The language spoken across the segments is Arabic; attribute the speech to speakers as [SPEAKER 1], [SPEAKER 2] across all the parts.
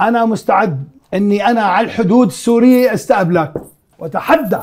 [SPEAKER 1] أنا مستعد أني أنا على الحدود السورية أستقبلك وتحدى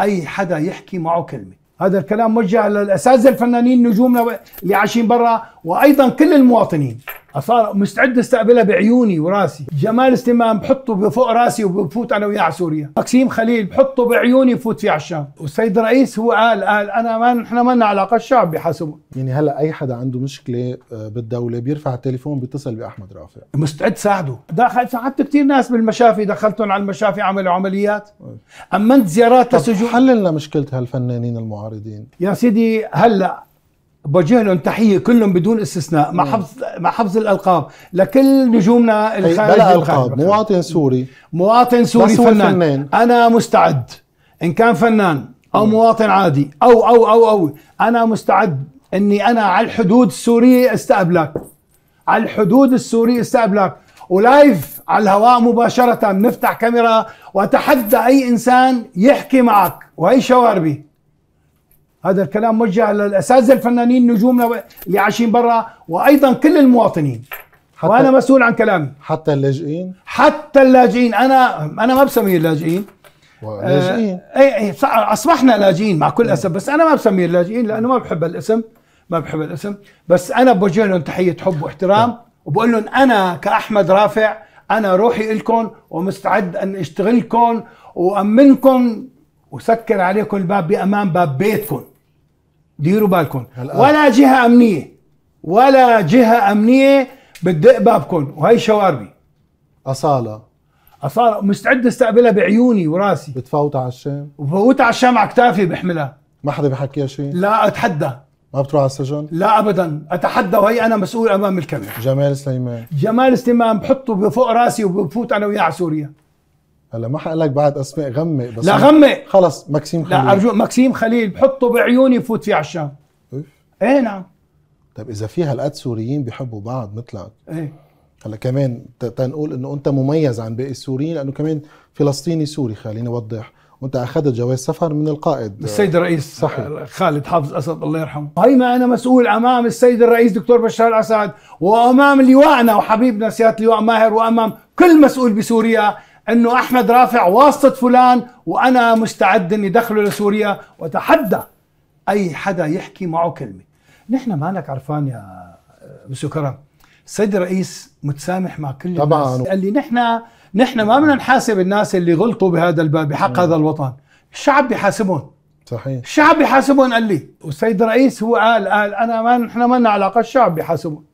[SPEAKER 1] أي حدا يحكي معه كلمة هذا الكلام موجه للأساتذة الفنانين نجومنا اللي عايشين برا وأيضا كل المواطنين صار مستعد استقبلها بعيوني وراسي جمال استمام بحطه بفوق راسي وبفوت انا وياه على سوريا مكسيم خليل بحطه بعيوني بفوت فيه على الشام والسيد الرئيس هو قال قال انا ما نحن ما لنا علاقه الشعب بحسبه يعني هلا اي حدا عنده مشكله آه، بالدوله بيرفع التليفون بيتصل باحمد رافع مستعد ساعده داخل ساعدت كثير ناس بالمشافي دخلتهم على المشافي عملوا عمليات امنت زيارات لسجون حل لنا مشكله هالفنانين المعارضين يا سيدي هلا بوجه لهم تحيه كلهم بدون استثناء مع نعم. حفظ مع حفظ الالقاب لكل نجومنا الخارج بلا القاب مواطن سوري مواطن سوري فنان. فنان انا مستعد ان كان فنان او مم. مواطن عادي او او او او انا مستعد اني انا على الحدود السوريه استقبلك على الحدود السوريه استقبلك ولايف على الهواء مباشره نفتح كاميرا واتحدى اي انسان يحكي معك وهي شواربي هذا الكلام موجه للاساتذه الفنانين نجومنا اللي عايشين برا وايضا كل المواطنين حتى وانا مسؤول عن كلامي حتى اللاجئين حتى اللاجئين انا انا ما بسميه اللاجئين لاجئين آه اي إيه، اصبحنا لاجئين مع كل اسف بس انا ما بسمي اللاجئين لانه ما بحب الاسم ما بحب الاسم بس انا بوجه لهم تحيه حب واحترام نعم. وبقول لهم انا كاحمد رافع انا روحي لكم ومستعد ان اشتغلكم وامنكم وسكر عليكم الباب بامان باب بيتكم ديروا بالكم ولا جهه امنيه ولا جهه امنيه بتدق بابكم وهي شواربي اصاله اصاله مستعد استقبلها بعيوني وراسي بتفوتها على الشام بفوتها على الشام على كتافي بحملها ما حدا بحكيها شيء لا اتحدى ما بتروح على السجن؟ لا ابدا، اتحدى وهي انا مسؤول امام الكاميرا جمال سليمان جمال سليمان بحطه فوق راسي وبفوت انا وياه على سوريا هلا ما حقول لك بعد اسماء غمق بس لا غمق خلص مكسيم خليل لا ارجو مكسيم خليل بحطه بعيوني بفوت فيه على الشام ايه نعم طيب اذا في هالقد سوريين بيحبوا بعض مثلك ايه هلا كمان تنقول انه انت مميز عن باقي السوريين لانه كمان فلسطيني سوري خليني اوضح وانت اخذت جواز سفر من القائد السيد الرئيس صحيح. خالد حافظ اسد الله يرحمه هي ما انا مسؤول امام السيد الرئيس دكتور بشار الاسد وامام لواءنا وحبيبنا سياده اللواء ماهر وامام كل مسؤول بسوريا انه احمد رافع واسطه فلان وانا مستعد اني ادخله لسوريا واتحدى اي حدا يحكي معه كلمه نحن لك عرفان يا مسيو آه، كرم السيد الرئيس متسامح مع كل طبعا الناس قال لي نحن نحن ما بدنا نحاسب الناس اللي غلطوا بهذا الباب بحق هذا الوطن الشعب بيحاسبهم صحيح الشعب بيحاسبهم قال لي والسيد الرئيس هو قال قال انا ما نحن ما لنا علاقه الشعب بيحاسبهم